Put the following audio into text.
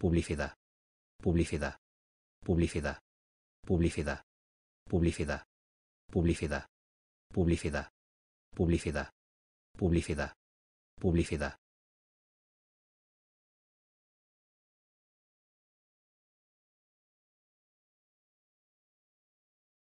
publicidad, publicidad, publicidad, publicidad, publicidad, publicidad, publicidad, publicidad, publicidad, publicidad,